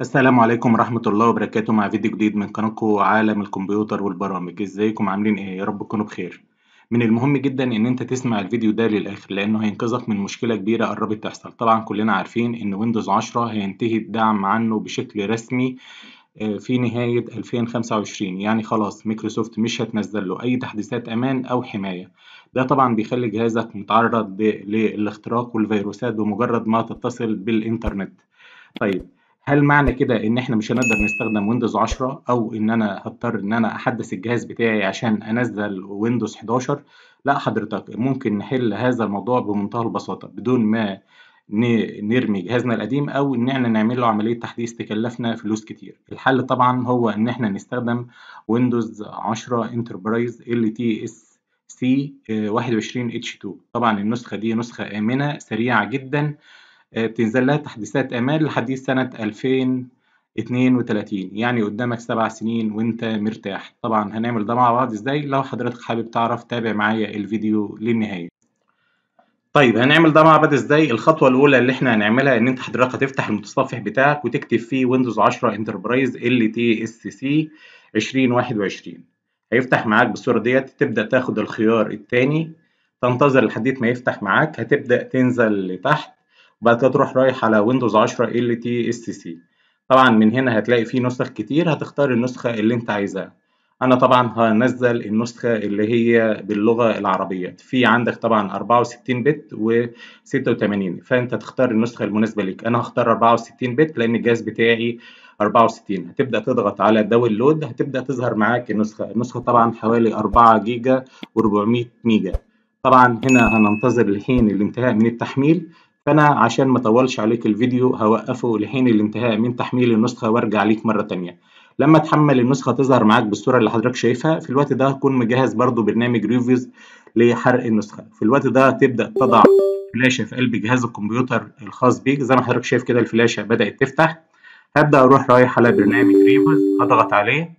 السلام عليكم ورحمة الله وبركاته مع فيديو جديد من قناتكم عالم الكمبيوتر والبرامج ازيكم عاملين ايه يا رب تكونوا بخير من المهم جدا ان انت تسمع الفيديو ده للاخر لانه هينقذك من مشكلة كبيرة قربت تحصل طبعا كلنا عارفين ان ويندوز 10 هينتهي الدعم عنه بشكل رسمي آه، في نهاية 2025 يعني خلاص مايكروسوفت مش هتنزل له أي تحديثات أمان أو حماية ده طبعا بيخلي جهازك متعرض للاختراق والفيروسات بمجرد ما تتصل بالإنترنت طيب هل معنى كده إن إحنا مش هنقدر نستخدم ويندوز 10 أو إن أنا هضطر إن أنا أحدث الجهاز بتاعي عشان أنزل ويندوز 11؟ لأ حضرتك ممكن نحل هذا الموضوع بمنتهى البساطة بدون ما نرمي جهازنا القديم او ان احنا نعمل له عمليه تحديث تكلفنا فلوس كتير الحل طبعا هو ان احنا نستخدم ويندوز 10 انتربرايز ال تي اس سي 21 اتش 2 طبعا النسخه دي نسخه امنه سريعه جدا آه، بتنزل لها تحديثات أمان لحد سنة 2032 يعني قدامك سبع سنين وأنت مرتاح طبعا هنعمل ده مع بعض إزاي لو حضرتك حابب تعرف تابع معايا الفيديو للنهاية طيب هنعمل ده مع بعض ازاي الخطوه الاولى اللي احنا هنعملها ان انت حضرتك هتفتح المتصفح بتاعك وتكتب فيه ويندوز 10 انتربرايز ال تي اس سي 2021 هيفتح معاك بالصوره ديت تبدا تاخد الخيار الثاني تنتظر لحد ما يفتح معاك هتبدا تنزل لتحت وبعد كده تروح رايح على ويندوز 10 ال تي اس سي طبعا من هنا هتلاقي فيه نسخ كتير هتختار النسخه اللي انت عايزها انا طبعا هنزل النسخه اللي هي باللغه العربيه في عندك طبعا 64 بت و86 فانت تختار النسخه المناسبه ليك انا هختار 64 بت لان الجهاز بتاعي 64 هتبدا تضغط على داونلود هتبدا تظهر معاك النسخه النسخه طبعا حوالي 4 جيجا و400 ميجا طبعا هنا هننتظر لحين الانتهاء من التحميل فأنا عشان ما أطولش عليك الفيديو هوقفه لحين الانتهاء من تحميل النسخة وأرجع ليك مرة تانية لما تحمل النسخة تظهر معاك بالصورة اللي حضرتك شايفها في الوقت ده هكون مجهز برضو برنامج ريفيوز لحرق النسخة في الوقت ده تبدأ تضع فلاشة في قلب جهاز الكمبيوتر الخاص بيك زي ما حضرتك شايف كده الفلاشة بدأت تفتح هبدأ أروح رايح على برنامج ريفيوز اضغط عليه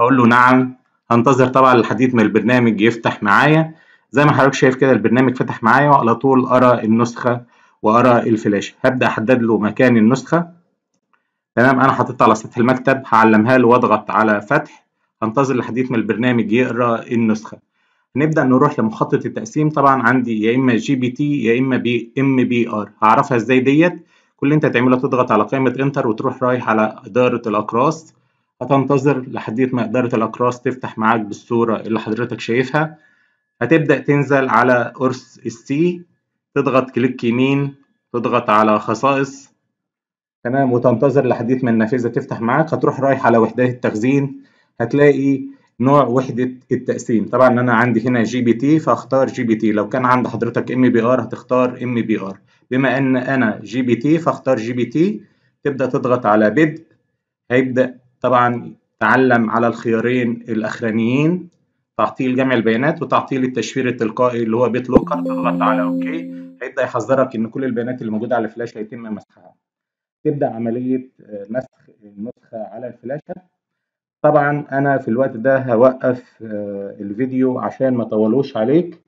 أقول له نعم هنتظر طبعا الحديث من البرنامج يفتح معايا زي ما حضرتك شايف كده البرنامج فتح معايا وعلى طول أرى النسخة وأرى الفلاش هبدأ أحدد له مكان النسخة تمام أنا حطيتها على سطح المكتب هعلمها له وأضغط على فتح هنتظر لحديث ما البرنامج يقرأ النسخة نبدا نروح لمخطط التقسيم طبعا عندي يا إما جي بي تي يا إما بي إم بي آر هعرفها إزاي ديت كل اللي أنت هتعمله تضغط على قائمة إنتر وتروح رايح على إدارة الأقراص هتنتظر لحديث ما إدارة الأقراص تفتح معاك بالصورة اللي حضرتك شايفها هتبدأ تنزل على قرص السي تضغط كليك يمين تضغط على خصائص تمام وتنتظر لحديث ما النافذه تفتح معاك هتروح رايح على وحدات التخزين هتلاقي نوع وحده التقسيم طبعا انا عندي هنا جي بي تي فاختار جي بي تي لو كان عند حضرتك ام بي ار هتختار ام بي ار بما ان انا جي بي تي فاختار جي بي تي تبدا تضغط على بدء هيبدا طبعا تعلم على الخيارين الاخرانيين تعطيل جمع البيانات وتعطيل التشفير التلقائي اللي هو بيت لوكر تضغط على اوكي هيبدا يحذرك ان كل البيانات اللي موجوده على الفلاشه يتم مسحها تبدا عمليه آه، مسح النسخه على الفلاشه طبعا انا في الوقت ده هوقف آه، الفيديو عشان ما طولوش عليك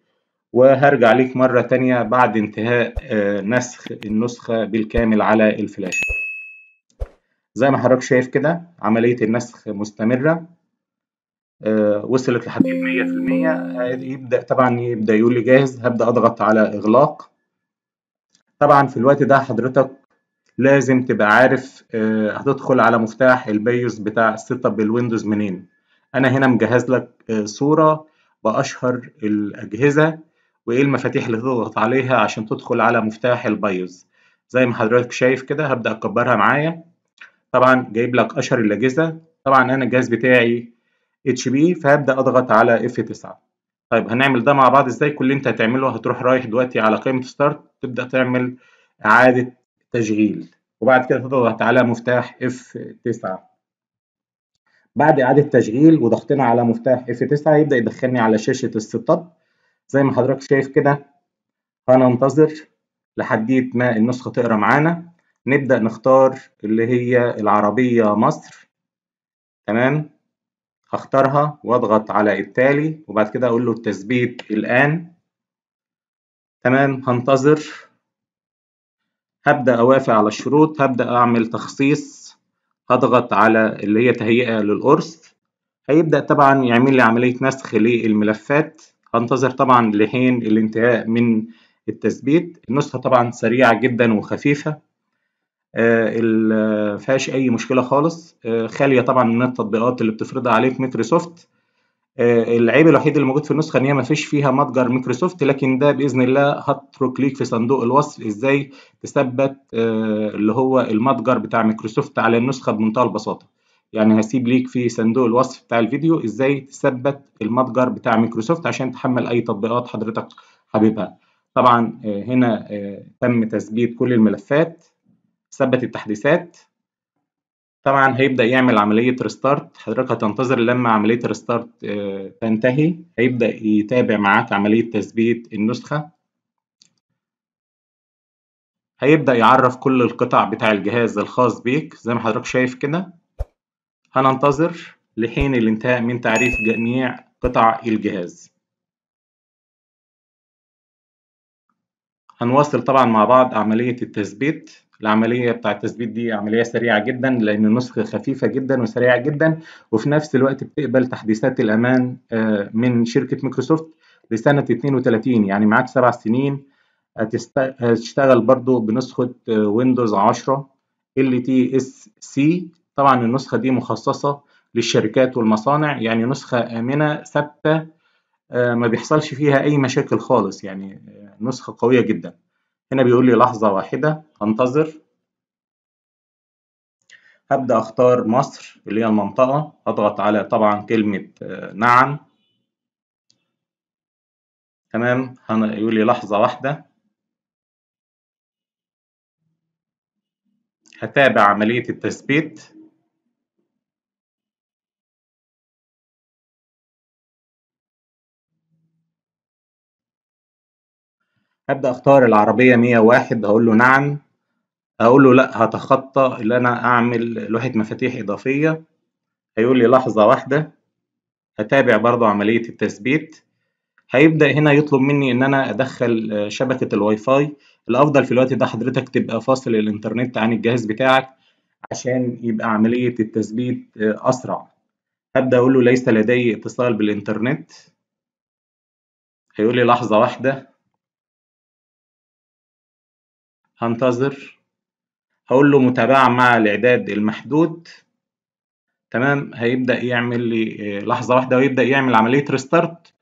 وهرجع ليك مره تانية بعد انتهاء آه، نسخ النسخه بالكامل على الفلاشه زي ما حضرتك شايف كده عمليه النسخ مستمره وصلت لحد 100% يبدا طبعا يبدا يقول لي جاهز هبدا اضغط على اغلاق طبعا في الوقت ده حضرتك لازم تبقى عارف آه، هتدخل على مفتاح البيوس بتاع السيت اب الويندوز منين انا هنا مجهز لك آه، صوره باشهر الاجهزه وايه المفاتيح اللي تضغط عليها عشان تدخل على مفتاح البيوس زي ما حضرتك شايف كده هبدا اكبرها معايا طبعا جايب لك اشهر الاجهزه طبعا انا الجهاز بتاعي اتش بي فهبدا اضغط على اف 9 طيب هنعمل ده مع بعض ازاي كل اللي انت هتعمله هتروح رايح دلوقتي على قائمه ستارت تبدا تعمل اعاده تشغيل وبعد كده تضغط على مفتاح اف 9 بعد اعاده تشغيل وضغطنا على مفتاح اف 9 يبدا يدخلني على شاشه السيت اب زي ما حضرتك شايف كده هننتظر لحديت ما النسخه تقرا معانا نبدا نختار اللي هي العربيه مصر تمام هختارها واضغط على التالي وبعد كده اقول له التثبيت الان تمام هنتظر هبدا اوافق على الشروط هبدا اعمل تخصيص هضغط على اللي هي تهيئه للقرص هيبدا طبعا يعمل لي عمليه نسخ للملفات هنتظر طبعا لحين الانتهاء من التثبيت النسخه طبعا سريعه جدا وخفيفه ما آه، آه، فيهاش اي مشكله خالص آه، خاليه طبعا من التطبيقات اللي بتفرضها عليك مايكروسوفت العيب الوحيد اللي موجود في النسخه ان هي ما فيش فيها متجر مايكروسوفت لكن ده باذن الله هترك ليك في صندوق الوصف ازاي تثبت اللي هو المتجر بتاع مايكروسوفت على النسخه بمنتهى البساطه يعني هسيب ليك في صندوق الوصف بتاع الفيديو ازاي تثبت المتجر بتاع مايكروسوفت عشان تحمل اي تطبيقات حضرتك حبيبها طبعا هنا تم تثبيت كل الملفات ثبت التحديثات طبعا هيبدا يعمل عمليه ريستارت حضرتك هتنتظر لما عمليه الريستارت آه، تنتهي هيبدا يتابع معاك عمليه تثبيت النسخه هيبدا يعرف كل القطع بتاع الجهاز الخاص بيك زي ما حضرتك شايف كده هننتظر لحين الانتهاء من تعريف جميع قطع الجهاز هنواصل طبعا مع بعض عمليه التثبيت العمليه بتاع التثبيت دي عمليه سريعه جدا لان النسخ خفيفه جدا وسريعه جدا وفي نفس الوقت بتقبل تحديثات الامان آه، من شركه مايكروسوفت لسنه 32 يعني معاك سبع سنين هتشتغل برضو بنسخه آه، ويندوز 10 ال تي اس سي طبعا النسخه دي مخصصه للشركات والمصانع يعني نسخه امنه ثابته آه، ما بيحصلش فيها اي مشاكل خالص يعني نسخه قويه جدا هنا بيقول لي لحظة واحدة انتظر هبدأ اختار مصر اللي هي المنطقة اضغط على طبعا كلمة آه، نعم تمام يقول لي لحظة واحدة هتابع عملية التثبيت هبدا اختار العربيه 101 هقول له نعم هقول له لا هتخطى ان انا اعمل لوحه مفاتيح اضافيه هيقول لي لحظه واحده هتابع برضو عمليه التثبيت هيبدا هنا يطلب مني ان انا ادخل شبكه الواي فاي الافضل في الوقت ده حضرتك تبقى فاصل الانترنت عن الجهاز بتاعك عشان يبقى عمليه التثبيت اسرع هبدا اقول له ليس لدي اتصال بالانترنت هيقول لي لحظه واحده هنتظر هقول له متابعة مع الإعداد المحدود تمام هيبدأ يعمل لي آه، لحظة واحدة ويبدأ يعمل عملية ريستارت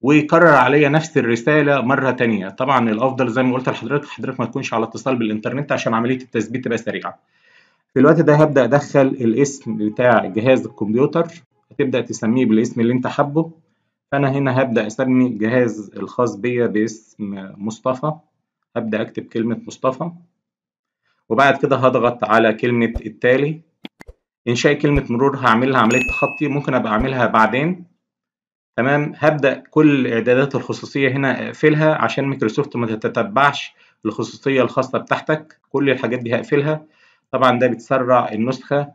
ويكرر عليا نفس الرسالة مرة تانية طبعا الأفضل زي ما قلت لحضرتك حضرتك ما تكونش على اتصال بالإنترنت عشان عملية التثبيت تبقى سريعة في الوقت ده هبدأ أدخل الاسم بتاع جهاز الكمبيوتر هتبدأ تسميه بالاسم اللي أنت حابه فأنا هنا هبدأ أسمي الجهاز الخاص بيا باسم مصطفى هبدأ أكتب كلمة مصطفى وبعد كده هضغط على كلمة التالي إنشاء كلمة مرور هعملها عملية تخطي ممكن أبقى أعملها بعدين تمام هبدأ كل إعدادات الخصوصية هنا أقفلها عشان مايكروسوفت ما تتتبعش الخصوصية الخاصة بتاعتك كل الحاجات دي هقفلها طبعا ده بتسرع النسخة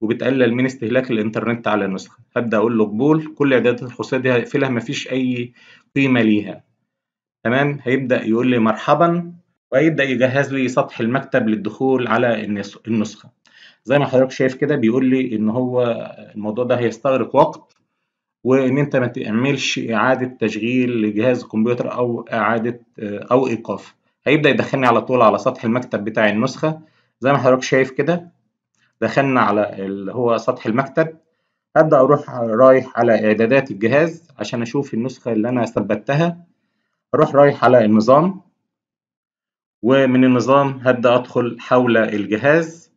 وبتقلل من استهلاك الإنترنت على النسخة هبدأ أقول له قبول كل إعدادات الخصوصية دي هقفلها مفيش أي قيمة ليها تمام هيبدا يقول لي مرحبا ويبدا يجهز لي سطح المكتب للدخول على النسخه زي ما حضرتك شايف كده بيقول لي ان هو الموضوع ده هيستغرق وقت وان انت ما تعملش اعاده تشغيل لجهاز الكمبيوتر او اعاده او ايقاف هيبدا يدخلني على طول على سطح المكتب بتاع النسخه زي ما حضرتك شايف كده دخلنا على اللي هو سطح المكتب هبدا اروح رايح على اعدادات الجهاز عشان اشوف النسخه اللي انا ثبتها اروح رايح على النظام ومن النظام هبدا ادخل حول الجهاز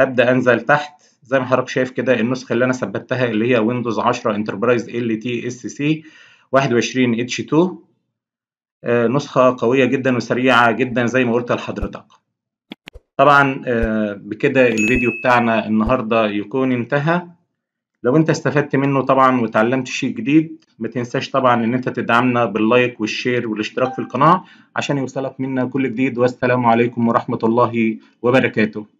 هبدا انزل تحت زي ما حضرتك شايف كده النسخه اللي انا ثبتها اللي هي ويندوز 10 انتربرايز ال تي اس سي 21 اتش 2 نسخه قويه جدا وسريعه جدا زي ما قلت لحضرتك طبعا آه، بكده الفيديو بتاعنا النهارده يكون انتهى لو انت استفدت منه طبعا وتعلمت شيء جديد ما تنساش طبعا ان انت تدعمنا باللايك والشير والاشتراك في القناة عشان يوصلك منا كل جديد والسلام عليكم ورحمة الله وبركاته